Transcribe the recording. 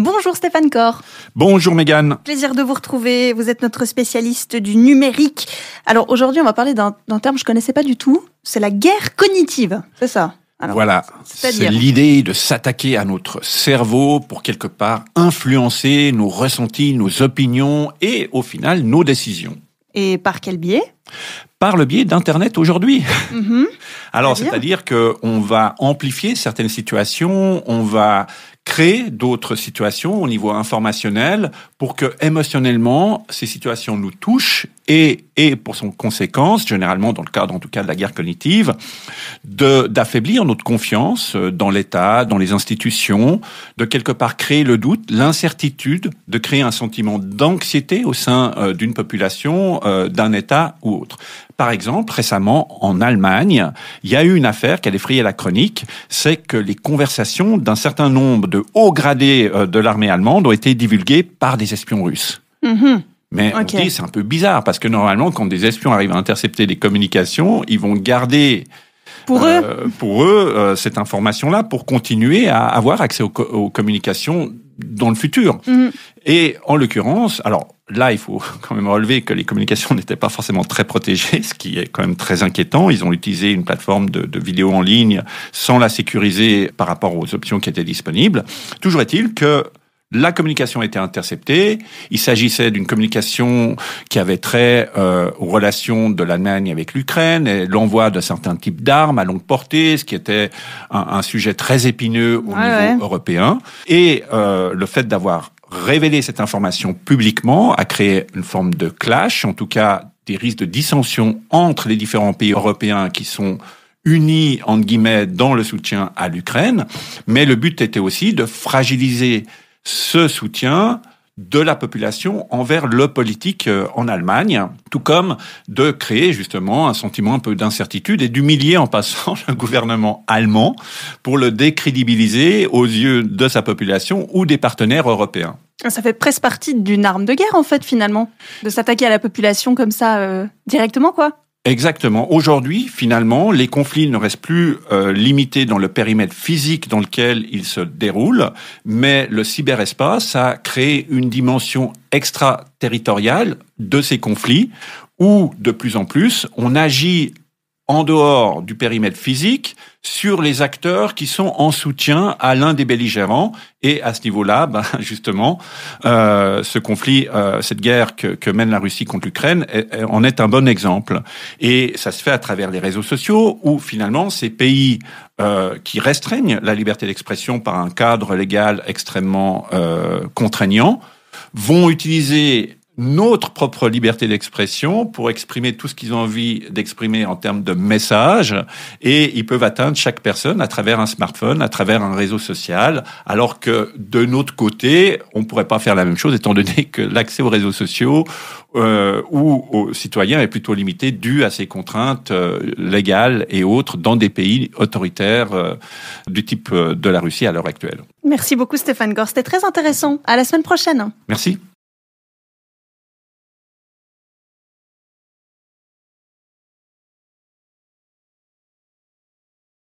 Bonjour Stéphane Cor. Bonjour Mégane. Plaisir de vous retrouver. Vous êtes notre spécialiste du numérique. Alors aujourd'hui, on va parler d'un terme que je ne connaissais pas du tout. C'est la guerre cognitive. C'est ça. voilà, c'est l'idée de s'attaquer à notre cerveau pour quelque part influencer nos ressentis, nos opinions et au final nos décisions. Et par quel biais Par le biais d'Internet aujourd'hui. Mhm. Alors, c'est-à-dire qu'on va amplifier certaines situations, on va créer d'autres situations au niveau informationnel pour que émotionnellement ces situations nous touchent et, et pour son conséquence, généralement dans le cadre en tout cas de la guerre cognitive, d'affaiblir notre confiance euh, dans l'État, dans les institutions, de quelque part créer le doute, l'incertitude, de créer un sentiment d'anxiété au sein euh, d'une population, euh, d'un État ou autre. Par exemple, récemment en Allemagne, il y a eu une affaire qui a la chronique, c'est que les conversations d'un certain nombre de haut gradé euh, de l'armée allemande ont été divulgués par des espions russes. Mm-hmm. Mais on dit, c'est un peu bizarre, parce que normalement, quand des espions arrivent à intercepter des communications, ils vont garder pour euh, eux, euh, cette information-là pour continuer à avoir accès aux communications dans le futur. Mm-hmm. Et en l'occurrence, alors là, il faut quand même relever que les communications n'étaient pas forcément très protégées, ce qui est quand même très inquiétant. Ils ont utilisé une plateforme de, de vidéo en ligne sans la sécuriser par rapport aux options qui étaient disponibles. Toujours est-il que la communication a été interceptée. Il s'agissait d'une communication qui avait trait euh, aux relations de l'Allemagne avec l'Ukraine, et l'envoi de certains types d'armes à longue portée, ce qui était un, sujet très épineux au niveau européen. Et euh, le fait d'avoir révélé cette information publiquement a créé une forme de clash, en tout cas des risques de dissension entre les différents pays européens qui sont unis, entre guillemets, dans le soutien à l'Ukraine. Mais le but était aussi de fragiliser ce soutien de la population envers le politique euh, en Allemagne, tout comme de créer justement un sentiment un peu d'incertitude et d'humilier en passant le gouvernement allemand pour le décrédibiliser aux yeux de sa population ou des partenaires européens. Ça fait presque partie d'une arme de guerre en fait finalement, de s'attaquer à la population comme ça euh, directement quoi. Exactement. Aujourd'hui, finalement, les conflits ne restent plus euh, limités dans le périmètre physique dans lequel ils se déroulent, mais le cyberespace a créé une dimension extraterritoriale de ces conflits où, de plus en plus, on agit en dehors du périmètre physique sur les acteurs qui sont en soutien à l'un des belligérants. Et à ce niveau-là, ben, justement, euh, ce conflit, euh, cette guerre que, mène la Russie contre l'Ukraine en est un bon exemple. Et ça se fait à travers les réseaux sociaux où finalement ces pays euh, qui restreignent la liberté d'expression par un cadre légal extrêmement contraignant vont utiliser notre propre liberté d'expression pour exprimer tout ce qu'ils ont envie d'exprimer en termes de messages et ils peuvent atteindre chaque personne à travers un smartphone, à travers un réseau social, alors que de notre côté, on ne pourrait pas faire la même chose étant donné que l'accès aux réseaux sociaux euh, ou aux citoyens est plutôt limité dû à ces contraintes euh, légales et autres dans des pays autoritaires euh, du type de la Russie à l'heure actuelle. Merci beaucoup Stéphane Gore, c'était très intéressant. À la semaine prochaine. Merci.